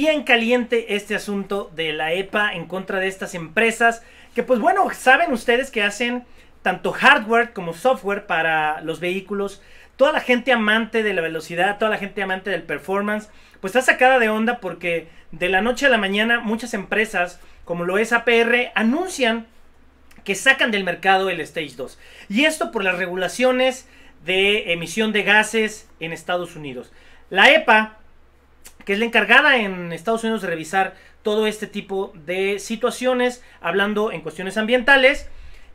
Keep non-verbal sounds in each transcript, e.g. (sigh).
bien caliente este asunto de la EPA en contra de estas empresas que pues bueno, saben ustedes que hacen tanto hardware como software para los vehículos. Toda la gente amante de la velocidad, toda la gente amante del performance, pues está sacada de onda porque de la noche a la mañana muchas empresas, como lo es APR, anuncian que sacan del mercado el Stage 2. Y esto por las regulaciones de emisión de gases en Estados Unidos. La EPA, que es la encargada en Estados Unidos de revisar todo este tipo de situaciones, hablando en cuestiones ambientales,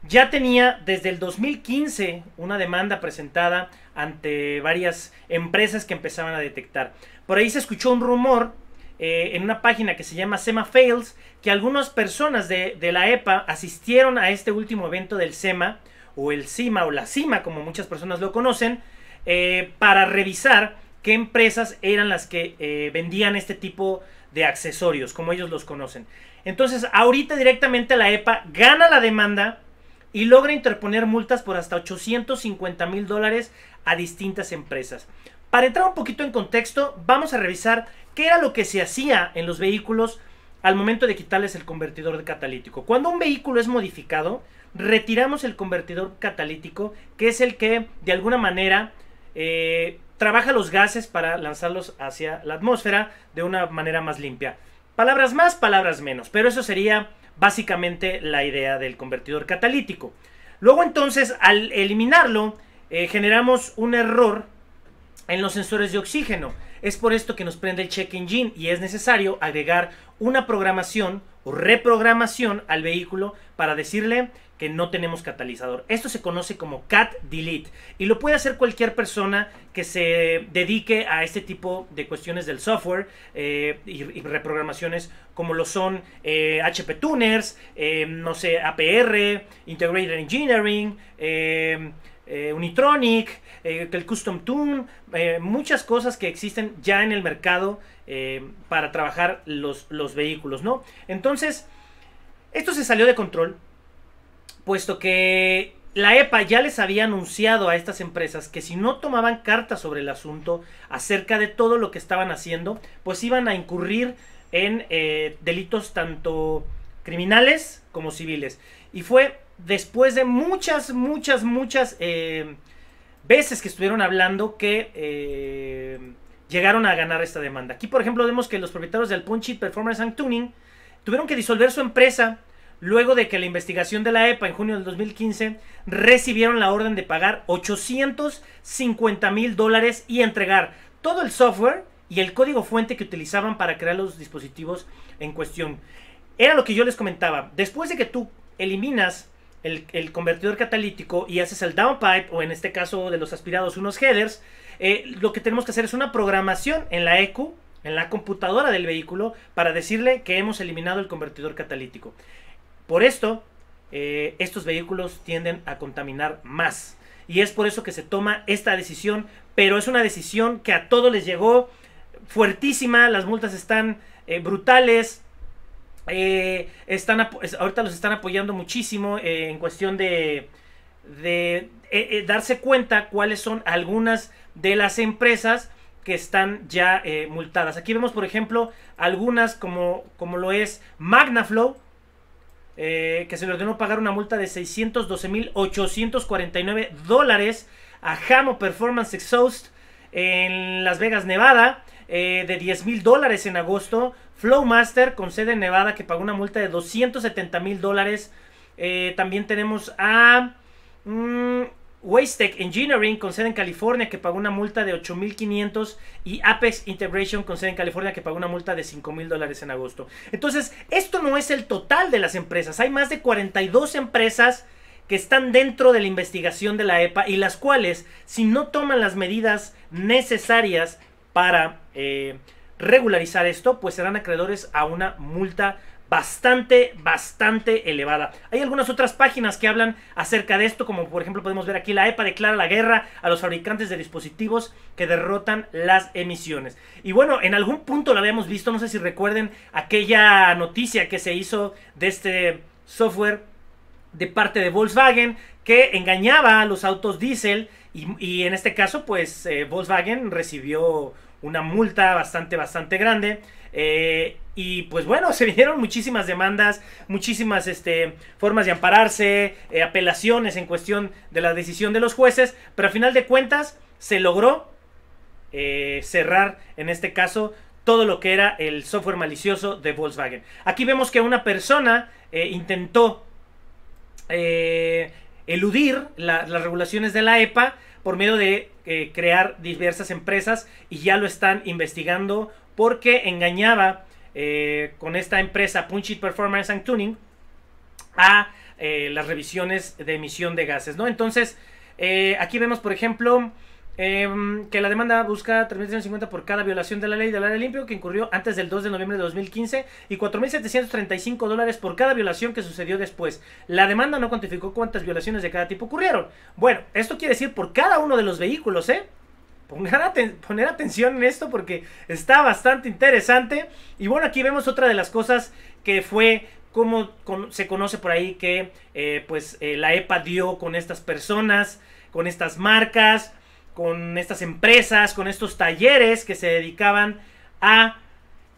ya tenía desde el 2015 una demanda presentada ante varias empresas que empezaban a detectar. Por ahí se escuchó un rumor eh, en una página que se llama SEMA Fails, que algunas personas de, la EPA asistieron a este último evento del SEMA, o el CIMA, o la CIMA, como muchas personas lo conocen, eh, para revisar qué empresas eran las que eh, vendían este tipo de accesorios, como ellos los conocen. Entonces, ahorita directamente la EPA gana la demanda y logra interponer multas por hasta 850 mil dólares a distintas empresas. Para entrar un poquito en contexto, vamos a revisar qué era lo que se hacía en los vehículos al momento de quitarles el convertidor catalítico. Cuando un vehículo es modificado, retiramos el convertidor catalítico, que es el que de alguna manera eh, trabaja los gases para lanzarlos hacia la atmósfera de una manera más limpia. Palabras más, palabras menos, pero eso sería básicamente la idea del convertidor catalítico. Luego entonces, al eliminarlo, eh, generamos un error en los sensores de oxígeno. Es por esto que nos prende el check engine y es necesario agregar una programación o reprogramación al vehículo para decirle que no tenemos catalizador. Esto se conoce como cat delete y lo puede hacer cualquier persona que se dedique a este tipo de cuestiones del software eh, y, reprogramaciones como lo son HP eh, tuners, eh, no sé, APR, Integrated Engineering, Unitronic, el Custom Tune, muchas cosas que existen ya en el mercado para trabajar los, los vehículos, ¿no? Entonces, esto se salió de control puesto que la EPA ya les había anunciado a estas empresas que si no tomaban cartas sobre el asunto acerca de todo lo que estaban haciendo, pues iban a incurrir en eh, delitos tanto criminales como civiles. Y fue después de muchas, muchas, muchas eh, veces que estuvieron hablando que eh, llegaron a ganar esta demanda. Aquí, por ejemplo, vemos que los propietarios del Punchit Performance and Tuning tuvieron que disolver su empresa luego de que la investigación de la EPA en junio del 2015 recibieron la orden de pagar 850 mil dólares y entregar todo el software y el código fuente que utilizaban para crear los dispositivos en cuestión. Era lo que yo les comentaba. Después de que tú eliminas el, convertidor catalítico y haces el downpipe, o en este caso de los aspirados unos headers, eh, lo que tenemos que hacer es una programación en la ECU, en la computadora del vehículo, para decirle que hemos eliminado el convertidor catalítico. Por esto, eh, estos vehículos tienden a contaminar más. Y es por eso que se toma esta decisión, pero es una decisión que a todos les llegó fuertísima, las multas están eh, brutales, eh, están ahorita los están apoyando muchísimo en cuestión de, darse cuenta cuáles son algunas de las empresas que están ya multadas. Aquí vemos, por ejemplo, algunas como, como lo es Magnaflow, eh, que se le ordenó pagar una multa de 612.849 dólares a JAMO Performance Exhaust en Las Vegas, Nevada, eh, de $10,000 mil dólares en agosto. Flowmaster con sede en Nevada que pagó una multa de $270,000 mil dólares. Eh, también tenemos a... Mm, Tech Engineering con sede en California que pagó una multa de 8.500 y Apex Integration con sede en California que pagó una multa de 5.000 dólares en agosto. Entonces, esto no es el total de las empresas. Hay más de 42 empresas que están dentro de la investigación de la EPA y las cuales, si no toman las medidas necesarias para eh, regularizar esto, pues serán acreedores a una multa bastante, bastante elevada. Hay algunas otras páginas que hablan acerca de esto, como por ejemplo podemos ver aquí, la EPA declara la guerra a los fabricantes de dispositivos que derrotan las emisiones. Y bueno, en algún punto lo habíamos visto, no sé si recuerden aquella noticia que se hizo de este software de parte de Volkswagen que engañaba a los autos diésel y, en este caso pues eh, Volkswagen recibió una multa bastante, bastante grande. Eh, y pues bueno, se vinieron muchísimas demandas, muchísimas este, formas de ampararse, eh, apelaciones en cuestión de la decisión de los jueces, pero a final de cuentas se logró eh, cerrar en este caso todo lo que era el software malicioso de Volkswagen. Aquí vemos que una persona intentó eludir las regulaciones de la EPA por medio de crear diversas empresas y ya lo están investigando porque engañaba eh, con esta empresa Punchit Performance and Tuning a eh, las revisiones de emisión de gases, ¿no? Entonces, eh, aquí vemos, por ejemplo, em, que la demanda busca 3.750 por cada violación de la ley del aire limpio que incurrió antes del 2 de noviembre de 2015 y 4.735 dólares por cada violación que sucedió después. La demanda no cuantificó cuántas violaciones de cada tipo ocurrieron. Bueno, esto quiere decir por cada uno de los vehículos, ¿eh? Pongan poner atención en esto porque está bastante interesante. Y bueno, aquí vemos otra de las cosas que fue como se conoce por ahí que eh, pues eh, la EPA dio con estas personas, con estas marcas, con estas empresas, con estos talleres que se dedicaban a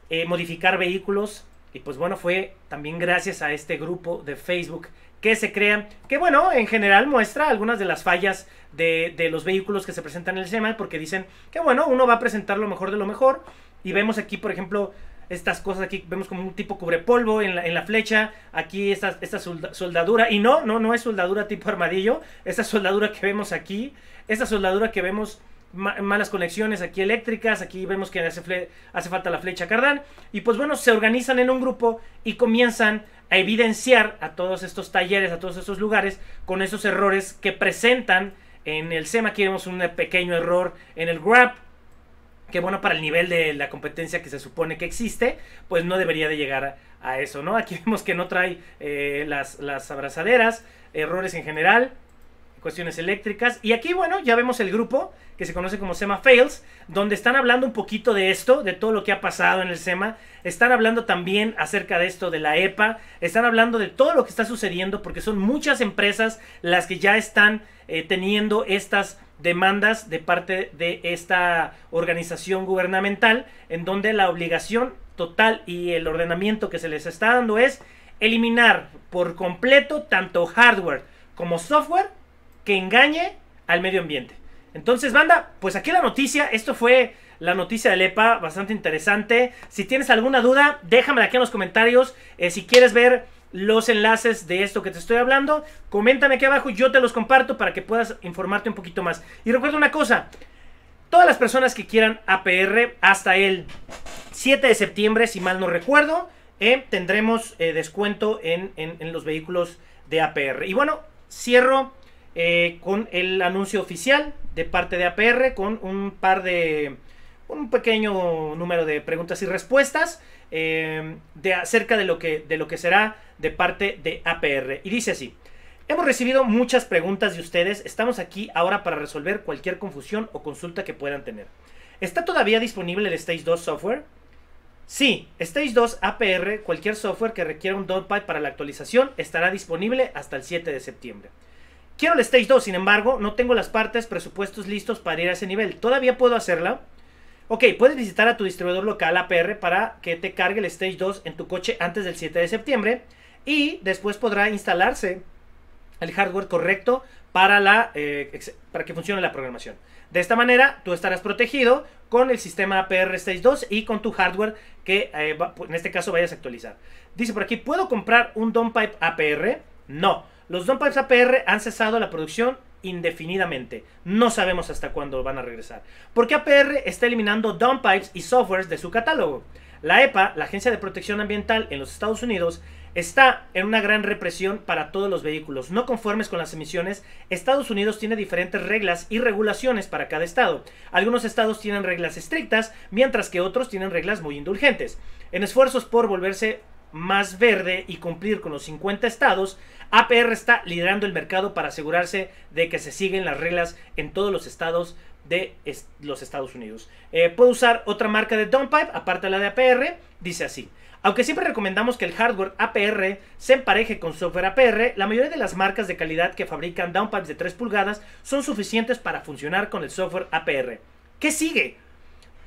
eh, modificar vehículos y pues bueno, fue también gracias a este grupo de Facebook que se crea, que bueno, en general muestra algunas de las fallas de, los vehículos que se presentan en el SEMA, porque dicen que bueno, uno va a presentar lo mejor de lo mejor. Y vemos aquí, por ejemplo, estas cosas aquí, vemos como un tipo cubrepolvo en la, en la flecha, aquí esta, esta soldadura, y no, no, no es soldadura tipo armadillo, esta soldadura que vemos aquí, esta soldadura que vemos malas conexiones aquí eléctricas, aquí vemos que hace, falta la flecha cardán, y pues bueno, se organizan en un grupo y comienzan a evidenciar a todos estos talleres, a todos estos lugares, con esos errores que presentan en el SEMA. Aquí vemos un pequeño error en el grab, que bueno, para el nivel de la competencia que se supone que existe, pues no debería de llegar a, eso, ¿no? Aquí (laughs) vemos que no trae eh, las, las abrazaderas, errores en general, cuestiones eléctricas. Y aquí, bueno, ya vemos el grupo que se conoce como SEMA Fails, donde están hablando un poquito de esto, de todo lo que ha pasado en el SEMA. Están hablando también acerca de esto de la EPA. Están hablando de todo lo que está sucediendo, porque son muchas empresas las que ya están eh, teniendo estas demandas de parte de esta organización gubernamental, en donde la obligación total y el ordenamiento que se les está dando es eliminar por completo tanto hardware como software que engañe al medio ambiente. Entonces, banda, pues aquí la noticia, esto fue la noticia del EPA, bastante interesante. Si tienes alguna duda, déjamela aquí en los comentarios. Eh, si quieres ver los enlaces de esto que te estoy hablando, coméntame aquí abajo, yo te los comparto para que puedas informarte un poquito más. Y recuerda una cosa, todas las personas que quieran APR hasta el 7 de septiembre, si mal no recuerdo, eh, tendremos eh, descuento en, en los vehículos de APR. Y bueno, cierro eh, con el anuncio oficial de parte de APR, con un par de, un pequeño número de preguntas y respuestas eh, de, acerca de lo, que, de lo que será de parte de APR. Y dice así, hemos recibido muchas preguntas de ustedes, estamos aquí ahora para resolver cualquier confusión o consulta que puedan tener. ¿Está todavía disponible el Stage 2 software? Sí, Stage 2 APR, cualquier software que requiera un DOMPI para la actualización, estará disponible hasta el 7 de septiembre. Quiero el Stage 2, sin embargo, no tengo las partes, presupuestos listos para ir a ese nivel. Todavía puedo hacerla. Ok, puedes visitar a tu distribuidor local APR para que te cargue el Stage 2 en tu coche antes del 7 de septiembre y después podrá instalarse el hardware correcto para, la, eh, para que funcione la programación. De esta manera, tú estarás protegido con el sistema APR Stage 2 y con tu hardware que eh, en este caso vayas a actualizar. Dice por aquí, ¿puedo comprar un Downpipe APR? No. Los downpipes APR han cesado la producción indefinidamente. No sabemos hasta cuándo van a regresar. Porque APR está eliminando downpipes y softwares de su catálogo. La EPA, la Agencia de Protección Ambiental en los Estados Unidos, está en una gran represión para todos los vehículos. No conformes con las emisiones, Estados Unidos tiene diferentes reglas y regulaciones para cada estado. Algunos estados tienen reglas estrictas, mientras que otros tienen reglas muy indulgentes. En esfuerzos por volverse más verde y cumplir con los 50 estados, APR está liderando el mercado para asegurarse de que se siguen las reglas en todos los estados de los Estados Unidos. Eh, puedo usar otra marca de downpipe, aparte de la de APR, dice así. Aunque siempre recomendamos que el hardware APR se empareje con software APR, la mayoría de las marcas de calidad que fabrican downpipes de 3 pulgadas son suficientes para funcionar con el software APR. ¿Qué sigue?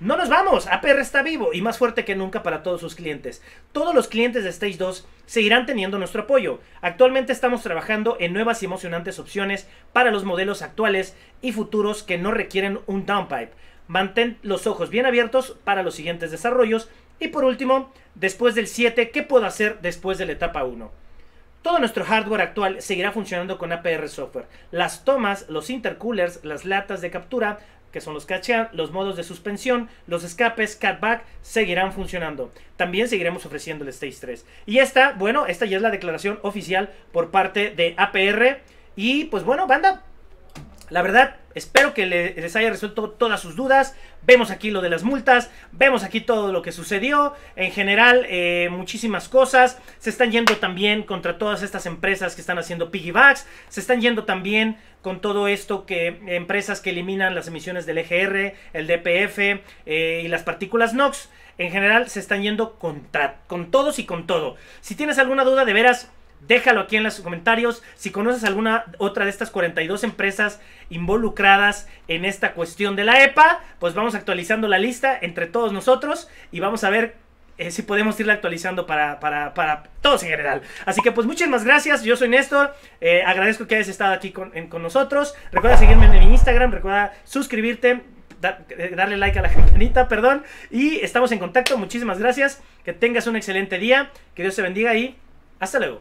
No nos vamos, APR está vivo y más fuerte que nunca para todos sus clientes. Todos los clientes de Stage 2 seguirán teniendo nuestro apoyo. Actualmente estamos trabajando en nuevas y emocionantes opciones para los modelos actuales y futuros que no requieren un downpipe. Mantén los ojos bien abiertos para los siguientes desarrollos. Y por último, después del 7, ¿qué puedo hacer después de la etapa 1? Todo nuestro hardware actual seguirá funcionando con APR software. Las tomas, los intercoolers, las latas de captura, que son los catch-up, los modos de suspensión, los escapes, catback, seguirán funcionando. También seguiremos ofreciendo el Stage 3. Y esta, bueno, esta ya es la declaración oficial por parte de APR. Y pues bueno, banda, la verdad, Espero que les haya resuelto todas sus dudas. Vemos aquí lo de las multas, vemos aquí todo lo que sucedió. En general, eh, muchísimas cosas. Se están yendo también contra todas estas empresas que están haciendo piggybacks. Se están yendo también con todo esto que empresas que eliminan las emisiones del EGR, el DPF eh, y las partículas NOx. En general, se están yendo contra, con todos y con todo. Si tienes alguna duda, de veras Déjalo aquí en los comentarios si conoces alguna otra de estas 42 empresas involucradas en esta cuestión de la EPA. Pues vamos actualizando la lista entre todos nosotros y vamos a ver eh, si podemos irla actualizando para, todos en general. Así que pues muchísimas gracias, yo soy Néstor, eh, agradezco que hayas estado aquí con, nosotros, recuerda seguirme en mi Instagram, recuerda suscribirte, eh, darle like a la (laughs) campanita, perdón, y estamos en contacto, muchísimas gracias, que tengas un excelente día, que Dios te bendiga y hasta luego.